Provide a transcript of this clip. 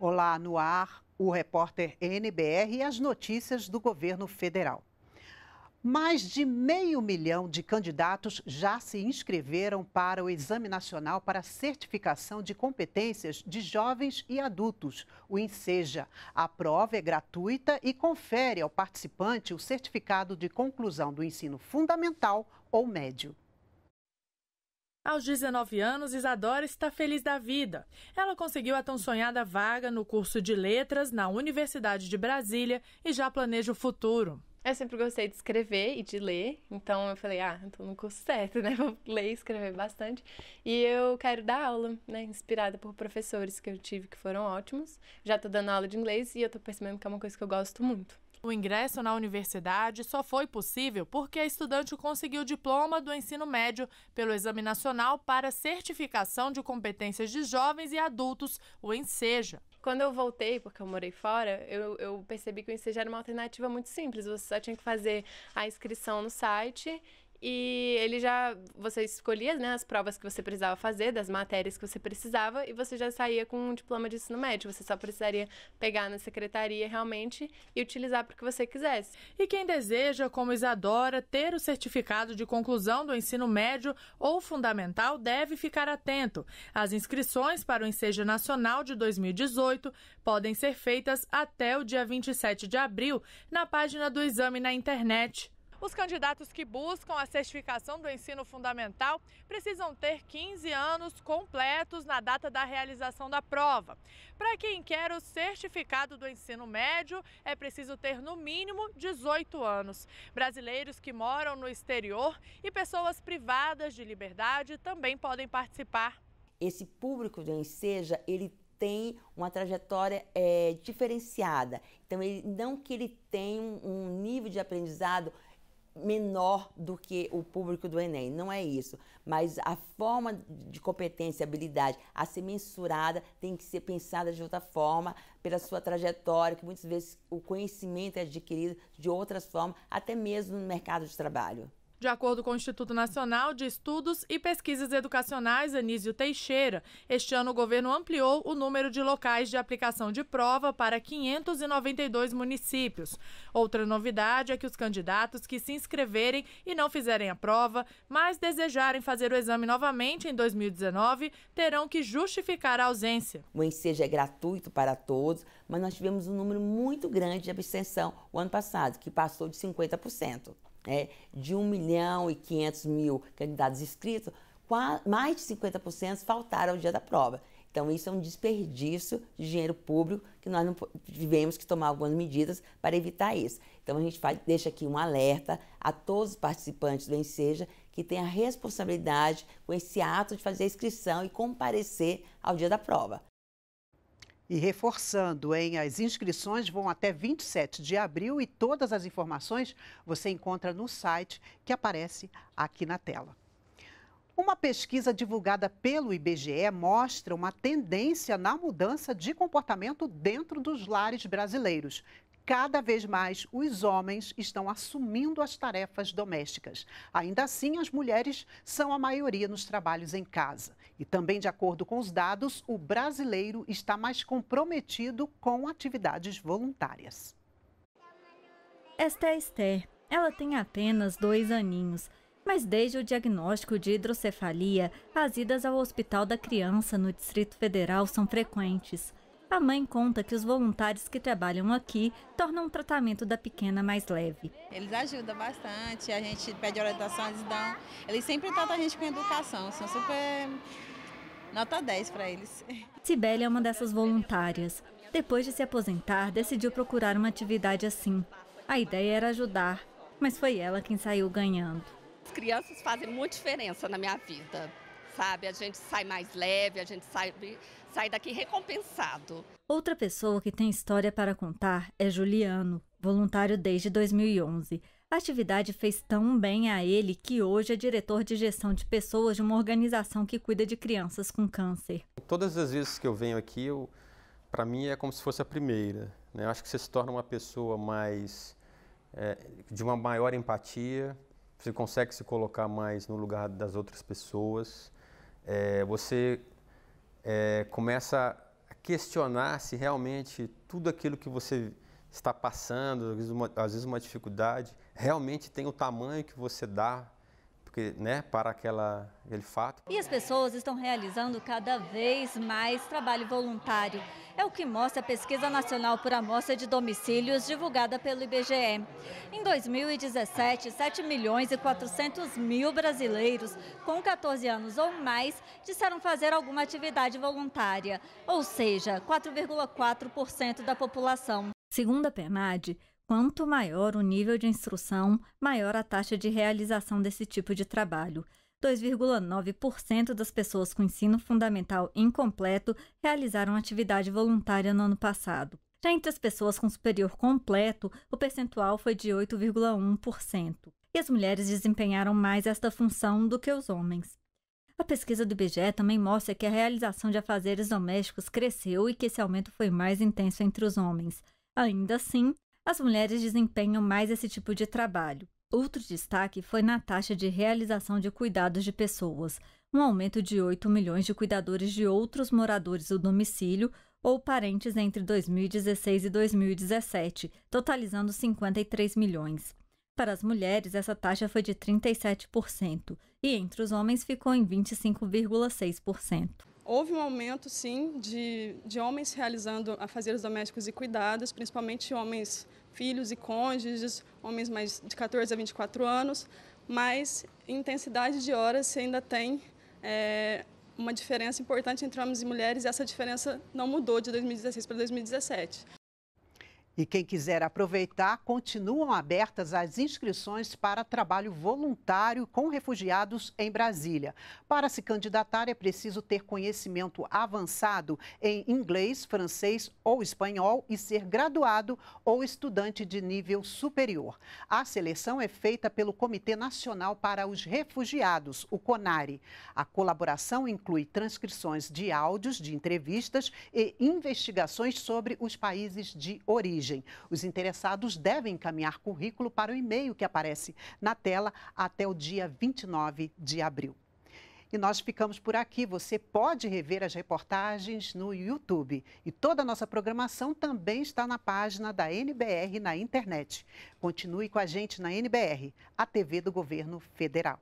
Olá, no ar, o repórter NBR e as notícias do governo federal. Mais de meio milhão de candidatos já se inscreveram para o Exame Nacional para Certificação de Competências de Jovens e Adultos, o INSEJA. A prova é gratuita e confere ao participante o certificado de conclusão do ensino fundamental ou médio. Aos 19 anos, Isadora está feliz da vida. Ela conseguiu a tão sonhada vaga no curso de Letras na Universidade de Brasília e já planeja o futuro. Eu sempre gostei de escrever e de ler, então eu falei, ah, tô então no curso certo, né? Vou ler e escrever bastante. E eu quero dar aula, né? Inspirada por professores que eu tive que foram ótimos. Já tô dando aula de inglês e eu tô percebendo que é uma coisa que eu gosto muito. O ingresso na universidade só foi possível porque a estudante conseguiu o diploma do ensino médio pelo Exame Nacional para Certificação de Competências de Jovens e Adultos, o ENSEJA. Quando eu voltei, porque eu morei fora, eu, eu percebi que o ensejo era uma alternativa muito simples. Você só tinha que fazer a inscrição no site e ele já você escolhia né, as provas que você precisava fazer, das matérias que você precisava e você já saía com um diploma de ensino médio. Você só precisaria pegar na secretaria realmente e utilizar para o que você quisesse. E quem deseja, como Isadora, ter o certificado de conclusão do ensino médio ou fundamental deve ficar atento. As inscrições para o Ensejo Nacional de 2018 podem ser feitas até o dia 27 de abril na página do exame na internet os candidatos que buscam a certificação do ensino fundamental precisam ter 15 anos completos na data da realização da prova. Para quem quer o certificado do ensino médio, é preciso ter no mínimo 18 anos. Brasileiros que moram no exterior e pessoas privadas de liberdade também podem participar. Esse público do Enseja, ele tem uma trajetória é, diferenciada. Então, ele, não que ele tenha um, um nível de aprendizado menor do que o público do Enem, não é isso. Mas a forma de competência, e habilidade a ser mensurada tem que ser pensada de outra forma, pela sua trajetória, que muitas vezes o conhecimento é adquirido de outras formas, até mesmo no mercado de trabalho. De acordo com o Instituto Nacional de Estudos e Pesquisas Educacionais Anísio Teixeira, este ano o governo ampliou o número de locais de aplicação de prova para 592 municípios. Outra novidade é que os candidatos que se inscreverem e não fizerem a prova, mas desejarem fazer o exame novamente em 2019, terão que justificar a ausência. O ensejo é gratuito para todos, mas nós tivemos um número muito grande de abstenção o ano passado, que passou de 50%. É, né, de 1 milhão milhão e 500 mil candidatos inscritos, mais de 50% faltaram ao dia da prova. Então, isso é um desperdício de dinheiro público que nós não tivemos que tomar algumas medidas para evitar isso. Então, a gente faz, deixa aqui um alerta a todos os participantes do Enseja que têm a responsabilidade com esse ato de fazer a inscrição e comparecer ao dia da prova. E reforçando, hein, as inscrições vão até 27 de abril e todas as informações você encontra no site que aparece aqui na tela. Uma pesquisa divulgada pelo IBGE mostra uma tendência na mudança de comportamento dentro dos lares brasileiros, cada vez mais os homens estão assumindo as tarefas domésticas. Ainda assim, as mulheres são a maioria nos trabalhos em casa. E também, de acordo com os dados, o brasileiro está mais comprometido com atividades voluntárias. Esta é a Esther. Ela tem apenas dois aninhos. Mas desde o diagnóstico de hidrocefalia, as idas ao Hospital da Criança no Distrito Federal são frequentes. A mãe conta que os voluntários que trabalham aqui tornam o tratamento da pequena mais leve. Eles ajudam bastante, a gente pede orientação, eles dão. Eles sempre tratam a gente com educação, são super. Nota 10 para eles. Cibele é uma dessas voluntárias. Depois de se aposentar, decidiu procurar uma atividade assim. A ideia era ajudar, mas foi ela quem saiu ganhando. As crianças fazem muita diferença na minha vida sabe? A gente sai mais leve, a gente sai, sai daqui recompensado. Outra pessoa que tem história para contar é Juliano, voluntário desde 2011. A atividade fez tão bem a ele que hoje é diretor de gestão de pessoas de uma organização que cuida de crianças com câncer. Todas as vezes que eu venho aqui, para mim é como se fosse a primeira. Né? Eu acho que você se torna uma pessoa mais é, de uma maior empatia, você consegue se colocar mais no lugar das outras pessoas é, você é, começa a questionar se realmente tudo aquilo que você está passando, às vezes, uma, às vezes uma dificuldade, realmente tem o tamanho que você dá porque, né, para aquela, aquele fato. E as pessoas estão realizando cada vez mais trabalho voluntário. É o que mostra a Pesquisa Nacional por Amostra de Domicílios, divulgada pelo IBGE. Em 2017, 7 milhões e 400 mil brasileiros com 14 anos ou mais disseram fazer alguma atividade voluntária, ou seja, 4,4% da população. Segundo a PEMAD, Quanto maior o nível de instrução, maior a taxa de realização desse tipo de trabalho. 2,9% das pessoas com ensino fundamental incompleto realizaram atividade voluntária no ano passado. Já entre as pessoas com superior completo, o percentual foi de 8,1%. E as mulheres desempenharam mais esta função do que os homens. A pesquisa do IBGE também mostra que a realização de afazeres domésticos cresceu e que esse aumento foi mais intenso entre os homens. Ainda assim, as mulheres desempenham mais esse tipo de trabalho. Outro destaque foi na taxa de realização de cuidados de pessoas, um aumento de 8 milhões de cuidadores de outros moradores do domicílio ou parentes entre 2016 e 2017, totalizando 53 milhões. Para as mulheres, essa taxa foi de 37%, e entre os homens ficou em 25,6%. Houve um aumento, sim, de, de homens realizando afazeres domésticos e cuidados, principalmente homens filhos e cônjuges, homens mais de 14 a 24 anos, mas em intensidade de horas se ainda tem é, uma diferença importante entre homens e mulheres e essa diferença não mudou de 2016 para 2017. E quem quiser aproveitar, continuam abertas as inscrições para trabalho voluntário com refugiados em Brasília. Para se candidatar, é preciso ter conhecimento avançado em inglês, francês ou espanhol e ser graduado ou estudante de nível superior. A seleção é feita pelo Comitê Nacional para os Refugiados, o CONARE. A colaboração inclui transcrições de áudios, de entrevistas e investigações sobre os países de origem origem. Os interessados devem encaminhar currículo para o e-mail que aparece na tela até o dia 29 de abril. E nós ficamos por aqui. Você pode rever as reportagens no YouTube. E toda a nossa programação também está na página da NBR na internet. Continue com a gente na NBR, a TV do Governo Federal.